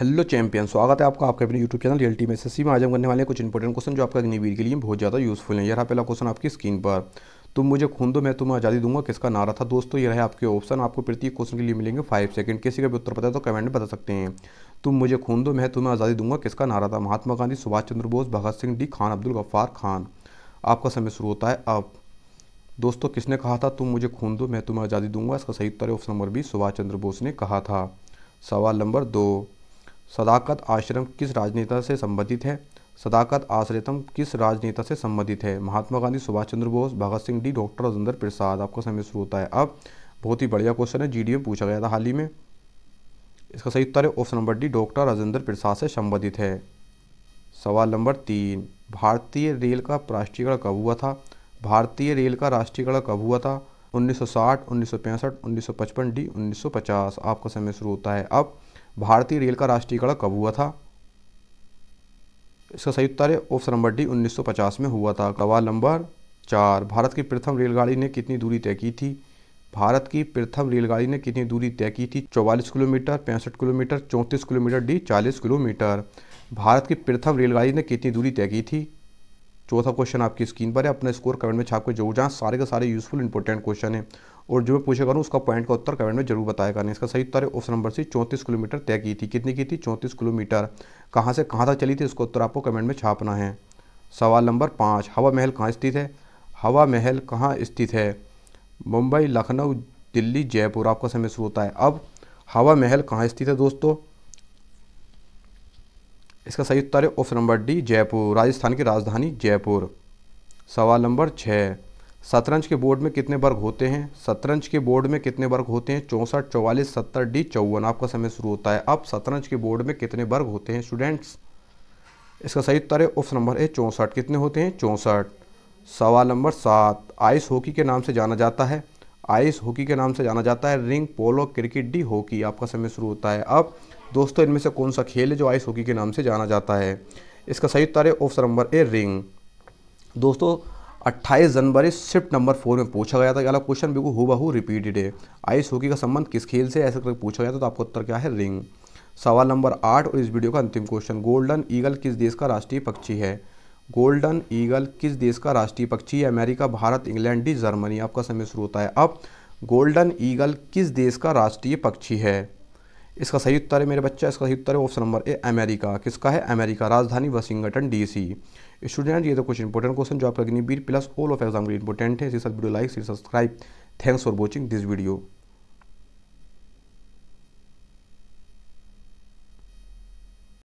hello champion स्वागत है आपका आपके अपने यूट्यूब चैनल रियल टीम सी में आज हम करने वाले कुछ इंपॉर्टेंट क्वेश्चन जो आपका अग्निवीर के लिए बहुत ज़्यादा यूज़फुल है यहाँ पहला क्वेश्चन आपकी स्क्रीन पर तुम तो मुझे खून दो मैं तुम्हें आज़ादी दूंगा किसका नारा था दोस्तों ये रहे आपके ऑप्शन आपको प्रत्येक क्वेश्चन के लिए मिलेंगे फाइव सेकंड किसी का भी उत्तर पता है तो कमेंट बता सकते हैं तुम तो मुझे खून दो मैं तुम्हें आज़ादी दूंगा किसका नारा था महात्मा गांधी सुभाष चंद्र बोस भगत सिंह डी खान अब्दुल गफ्फार खान आपका समय शुरू होता है अब दोस्तों किसने कहा था तुम मुझे खून दो मैं तुम्हें आज़ादी दूंगा इसका सही उत्तर option number B Subhash Chandra Bose ने कहा था सवाल नंबर दो सदाकत आश्रम किस राजनेता से संबंधित है सदाकत आश्रितम किस राजनेता से संबंधित है महात्मा गांधी सुभाष चंद्र बोस भगत सिंह डी डॉक्टर राजेंद्र प्रसाद आपका समय शुरू होता है अब बहुत ही बढ़िया क्वेश्चन है जीडी में पूछा गया था हाल ही में इसका सही उत्तर है option number D doctor Rajendra Prasad से संबंधित है सवाल नंबर तीन भारतीय रेल का राष्ट्रीयकरण कब हुआ था भारतीय रेल का राष्ट्रीयकरण कब हुआ था 1960, 1965, 1955 डी 1950 आपका समय शुरू होता है अब भारतीय रेल का राष्ट्रीयकरण कब हुआ था इसका सही उत्तर है ऑप्शन नंबर डी 1950 में हुआ था सवाल नंबर चार भारत की प्रथम रेलगाड़ी ने कितनी दूरी तय की थी भारत की प्रथम रेलगाड़ी ने कितनी दूरी तय की थी 44 किलोमीटर पैंसठ kilometre 34 kilometre D 40 kilometre Bharat की प्रथम रेलगाड़ी ने कितनी दूरी तय की थी चौथा क्वेश्चन आपकी स्क्रीन पर है अपना स्कोर कमेंट में छाप के जरूर जाएँ सारे के सारे यूजफुल इंपॉर्टेंट क्वेश्चन है और जो मैं पूछा करूँ उसका पॉइंट का उत्तर कमेंट में जरूर बताया करें इसका सही उत्तर है ऑप्शन नंबर सी चौंतीस किलोमीटर तय की थी कितनी की थी चौंतीस किलोमीटर कहाँ से कहाँ तक चली थी इसका उत्तर आपको कमेंट में छापना है सवाल नंबर पाँच हवा महल कहाँ स्थित है हवा महल कहाँ स्थित है मुंबई लखनऊ दिल्ली जयपुर आपका समय शुरू होता है अब हवा महल कहाँ स्थित है दोस्तों इसका सही उत्तर है option number D Jaipur Rajasthan की राजधानी जयपुर सवाल नंबर छः शतरंज के बोर्ड में कितने वर्ग होते हैं शतरंज के बोर्ड में कितने वर्ग होते हैं चौंसठ चौवालीस सत्तर डी चौवन आपका समय शुरू होता है अब शतरंज के बोर्ड में कितने वर्ग होते हैं स्टूडेंट्स इसका सही उत्तर है ऑप्शन नंबर ए चौंसठ कितने होते हैं चौंसठ सवाल नंबर सात आइस हॉकी के नाम से जाना जाता है आइस हॉकी के नाम से जाना जाता है ring polo cricket D hockey आपका समय शुरू होता है अब दोस्तों इनमें से कौन सा खेल है जो आइस हॉकी के नाम से जाना जाता है इसका सही उत्तर है ऑप्शन नंबर ए रिंग दोस्तों 28 जनवरी शिफ्ट नंबर फोर में पूछा गया था अगला क्वेश्चन बिल्कुल हुबाहू रिपीटेड है आइस हॉकी का संबंध किस खेल से ऐसा करके पूछा गया था तो आपका उत्तर क्या है रिंग सवाल नंबर आठ और इस वीडियो का अंतिम क्वेश्चन गोल्डन ईगल किस देश का राष्ट्रीय पक्षी है गोल्डन ईगल किस देश का राष्ट्रीय पक्षी है America Bharat England D Germany आपका समय शुरू होता है अब गोल्डन ईगल किस देश का राष्ट्रीय पक्षी है इसका सही उत्तर है मेरे बच्चा इसका सही उत्तर है ऑप्शन नंबर ए अमेरिका किसका है अमेरिका राजधानी वाशिंगटन डीसी स्टूडेंट ये तो कुछ इंपॉर्टेंट क्वेश्चन जो आप Agniveer plus all of exam important है इसी साथ video like subscribe thanks for watching this video